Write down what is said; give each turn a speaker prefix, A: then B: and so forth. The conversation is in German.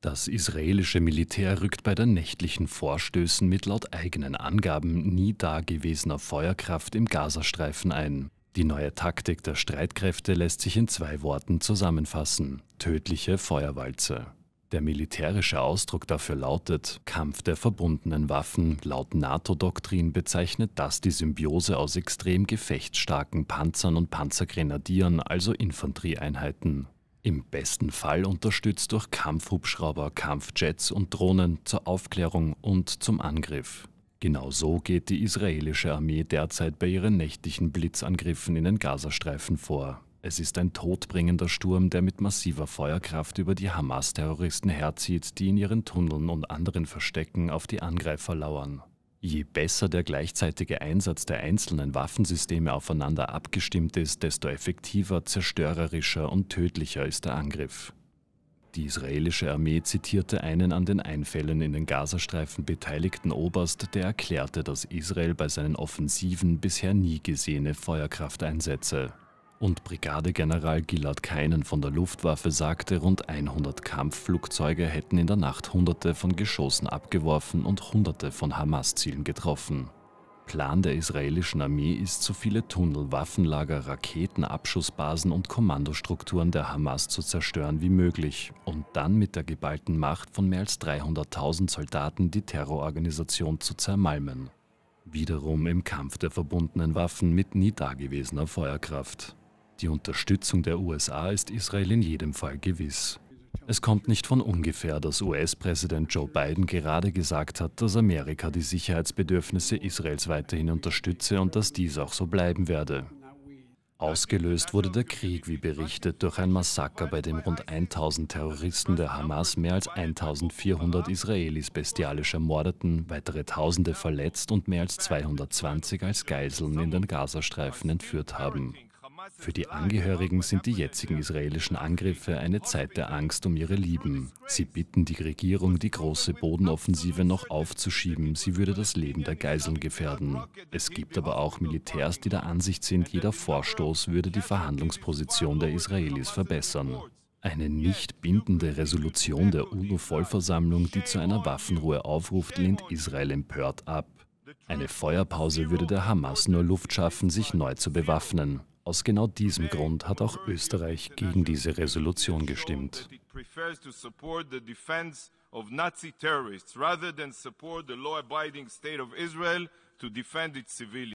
A: Das israelische Militär rückt bei den nächtlichen Vorstößen mit laut eigenen Angaben nie dagewesener Feuerkraft im Gazastreifen ein. Die neue Taktik der Streitkräfte lässt sich in zwei Worten zusammenfassen. Tödliche Feuerwalze. Der militärische Ausdruck dafür lautet Kampf der verbundenen Waffen. Laut NATO-Doktrin bezeichnet das die Symbiose aus extrem gefechtsstarken Panzern und Panzergrenadieren, also Infanterieeinheiten im besten Fall unterstützt durch Kampfhubschrauber, Kampfjets und Drohnen zur Aufklärung und zum Angriff. Genau so geht die israelische Armee derzeit bei ihren nächtlichen Blitzangriffen in den Gazastreifen vor. Es ist ein todbringender Sturm, der mit massiver Feuerkraft über die Hamas-Terroristen herzieht, die in ihren Tunneln und anderen Verstecken auf die Angreifer lauern. Je besser der gleichzeitige Einsatz der einzelnen Waffensysteme aufeinander abgestimmt ist, desto effektiver, zerstörerischer und tödlicher ist der Angriff. Die israelische Armee zitierte einen an den Einfällen in den Gazastreifen beteiligten Oberst, der erklärte, dass Israel bei seinen Offensiven bisher nie gesehene Feuerkraft einsetze und Brigadegeneral Gillard Keinen von der Luftwaffe sagte, rund 100 Kampfflugzeuge hätten in der Nacht Hunderte von Geschossen abgeworfen und Hunderte von Hamas-Zielen getroffen. Plan der israelischen Armee ist, so viele Tunnel, Waffenlager, Raketen, Abschussbasen und Kommandostrukturen der Hamas zu zerstören wie möglich und dann mit der geballten Macht von mehr als 300.000 Soldaten die Terrororganisation zu zermalmen. Wiederum im Kampf der verbundenen Waffen mit nie dagewesener Feuerkraft. Die Unterstützung der USA ist Israel in jedem Fall gewiss. Es kommt nicht von ungefähr, dass US-Präsident Joe Biden gerade gesagt hat, dass Amerika die Sicherheitsbedürfnisse Israels weiterhin unterstütze und dass dies auch so bleiben werde. Ausgelöst wurde der Krieg, wie berichtet, durch ein Massaker, bei dem rund 1000 Terroristen der Hamas mehr als 1400 Israelis bestialisch ermordeten, weitere Tausende verletzt und mehr als 220 als Geiseln in den Gazastreifen entführt haben. Für die Angehörigen sind die jetzigen israelischen Angriffe eine Zeit der Angst um ihre Lieben. Sie bitten die Regierung, die große Bodenoffensive noch aufzuschieben. Sie würde das Leben der Geiseln gefährden. Es gibt aber auch Militärs, die der Ansicht sind, jeder Vorstoß würde die Verhandlungsposition der Israelis verbessern. Eine nicht bindende Resolution der UNO-Vollversammlung, die zu einer Waffenruhe aufruft, lehnt Israel empört ab. Eine Feuerpause würde der Hamas nur Luft schaffen, sich neu zu bewaffnen. Aus genau diesem Grund hat auch Österreich gegen diese Resolution gestimmt.